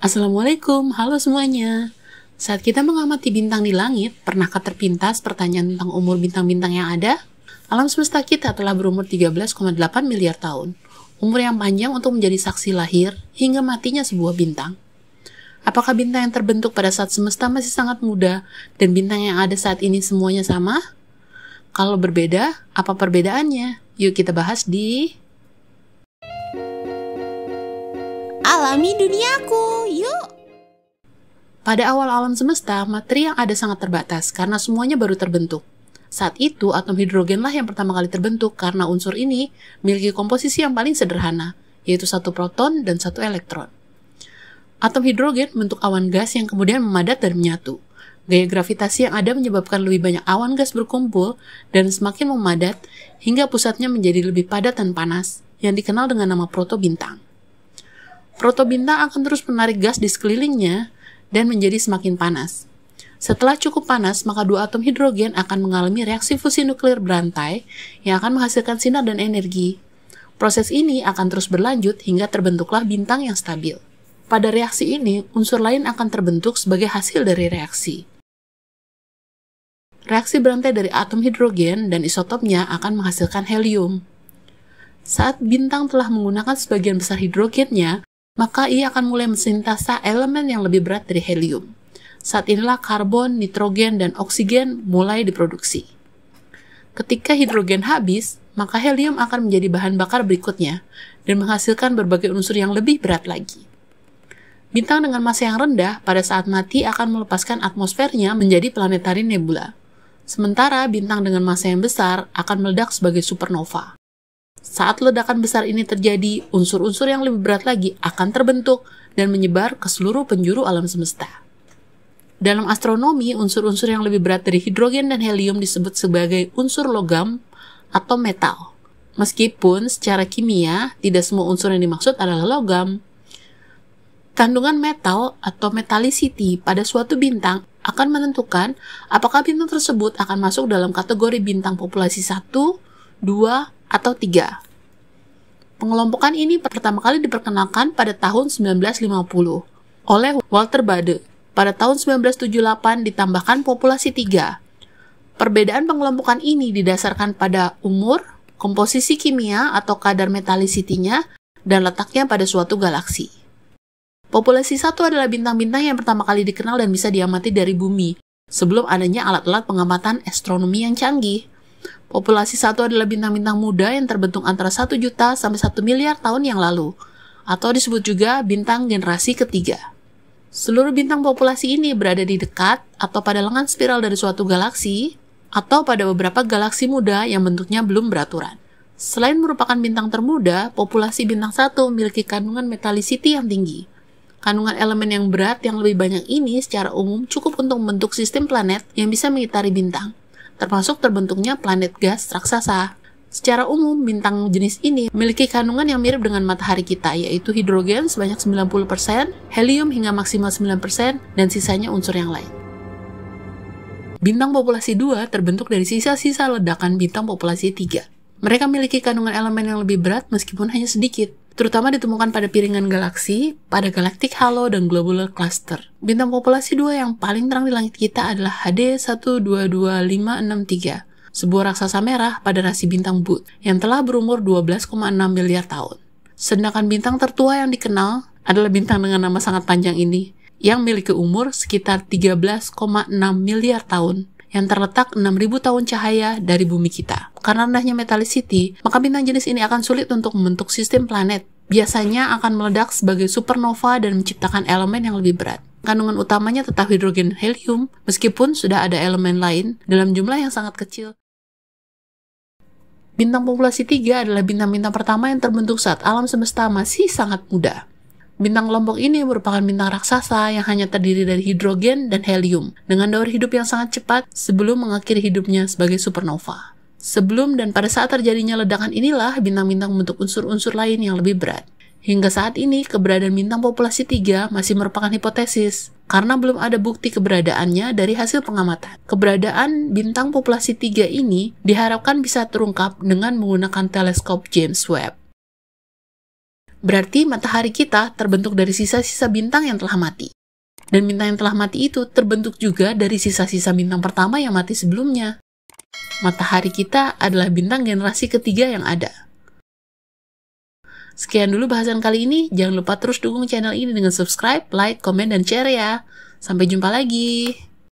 Assalamualaikum, halo semuanya. Saat kita mengamati bintang di langit, pernahkah terpintas pertanyaan tentang umur bintang-bintang yang ada? Alam semesta kita telah berumur 13,8 miliar tahun, umur yang panjang untuk menjadi saksi lahir hingga matinya sebuah bintang. Apakah bintang yang terbentuk pada saat semesta masih sangat muda dan bintang yang ada saat ini semuanya sama? Kalau berbeda, apa perbedaannya? Yuk kita bahas di Alami Duniaku. Pada awal alam semesta, materi yang ada sangat terbatas karena semuanya baru terbentuk. Saat itu, atom hidrogenlah yang pertama kali terbentuk karena unsur ini memiliki komposisi yang paling sederhana, yaitu satu proton dan satu elektron. Atom hidrogen bentuk awan gas yang kemudian memadat dan menyatu. Gaya gravitasi yang ada menyebabkan lebih banyak awan gas berkumpul dan semakin memadat hingga pusatnya menjadi lebih padat dan panas, yang dikenal dengan nama protobintang. Protobintang akan terus menarik gas di sekelilingnya dan menjadi semakin panas. Setelah cukup panas, maka dua atom hidrogen akan mengalami reaksi fusi nuklir berantai yang akan menghasilkan sinar dan energi. Proses ini akan terus berlanjut hingga terbentuklah bintang yang stabil. Pada reaksi ini, unsur lain akan terbentuk sebagai hasil dari reaksi. Reaksi berantai dari atom hidrogen dan isotopnya akan menghasilkan helium. Saat bintang telah menggunakan sebagian besar hidrogennya, maka ia akan mulai mensintesa elemen yang lebih berat dari helium. Saat inilah karbon, nitrogen, dan oksigen mulai diproduksi. Ketika hidrogen habis, maka helium akan menjadi bahan bakar berikutnya dan menghasilkan berbagai unsur yang lebih berat lagi. Bintang dengan massa yang rendah pada saat mati akan melepaskan atmosfernya menjadi planetari nebula. Sementara bintang dengan massa yang besar akan meledak sebagai supernova. Saat ledakan besar ini terjadi, unsur-unsur yang lebih berat lagi akan terbentuk dan menyebar ke seluruh penjuru alam semesta. Dalam astronomi, unsur-unsur yang lebih berat dari hidrogen dan helium disebut sebagai unsur logam atau metal. Meskipun secara kimia, tidak semua unsur yang dimaksud adalah logam. Kandungan metal atau metallicity pada suatu bintang akan menentukan apakah bintang tersebut akan masuk dalam kategori bintang populasi 1, dua, atau tiga. Pengelompokan ini pertama kali diperkenalkan pada tahun 1950 oleh Walter Bade. Pada tahun 1978 ditambahkan populasi tiga. Perbedaan pengelompokan ini didasarkan pada umur, komposisi kimia atau kadar metallicity nya dan letaknya pada suatu galaksi. Populasi satu adalah bintang-bintang yang pertama kali dikenal dan bisa diamati dari bumi, sebelum adanya alat-alat pengamatan astronomi yang canggih. Populasi satu adalah bintang-bintang muda yang terbentuk antara 1 juta sampai 1 miliar tahun yang lalu, atau disebut juga bintang generasi ketiga. Seluruh bintang populasi ini berada di dekat atau pada lengan spiral dari suatu galaksi, atau pada beberapa galaksi muda yang bentuknya belum beraturan. Selain merupakan bintang termuda, populasi bintang satu memiliki kandungan metalicity yang tinggi. Kandungan elemen yang berat yang lebih banyak ini secara umum cukup untuk membentuk sistem planet yang bisa mengitari bintang termasuk terbentuknya planet gas raksasa. Secara umum, bintang jenis ini memiliki kandungan yang mirip dengan matahari kita, yaitu hidrogen sebanyak 90%, helium hingga maksimal 9%, dan sisanya unsur yang lain. Bintang populasi 2 terbentuk dari sisa-sisa ledakan bintang populasi 3. Mereka memiliki kandungan elemen yang lebih berat meskipun hanya sedikit, terutama ditemukan pada piringan galaksi, pada galaktik halo, dan globular cluster. Bintang populasi dua yang paling terang di langit kita adalah HD 122563, sebuah raksasa merah pada rasi bintang Boot, yang telah berumur 12,6 miliar tahun. Sedangkan bintang tertua yang dikenal adalah bintang dengan nama sangat panjang ini, yang memiliki umur sekitar 13,6 miliar tahun yang terletak 6.000 tahun cahaya dari bumi kita. Karena rendahnya metallicity, maka bintang jenis ini akan sulit untuk membentuk sistem planet. Biasanya akan meledak sebagai supernova dan menciptakan elemen yang lebih berat. Kandungan utamanya tetap hidrogen helium, meskipun sudah ada elemen lain dalam jumlah yang sangat kecil. Bintang populasi 3 adalah bintang-bintang pertama yang terbentuk saat alam semesta masih sangat muda. Bintang kelompok ini merupakan bintang raksasa yang hanya terdiri dari hidrogen dan helium, dengan daur hidup yang sangat cepat sebelum mengakhiri hidupnya sebagai supernova. Sebelum dan pada saat terjadinya ledakan inilah bintang-bintang membentuk unsur-unsur lain yang lebih berat. Hingga saat ini, keberadaan bintang populasi 3 masih merupakan hipotesis, karena belum ada bukti keberadaannya dari hasil pengamatan. Keberadaan bintang populasi 3 ini diharapkan bisa terungkap dengan menggunakan teleskop James Webb. Berarti matahari kita terbentuk dari sisa-sisa bintang yang telah mati. Dan bintang yang telah mati itu terbentuk juga dari sisa-sisa bintang pertama yang mati sebelumnya. Matahari kita adalah bintang generasi ketiga yang ada. Sekian dulu bahasan kali ini. Jangan lupa terus dukung channel ini dengan subscribe, like, komen, dan share ya. Sampai jumpa lagi.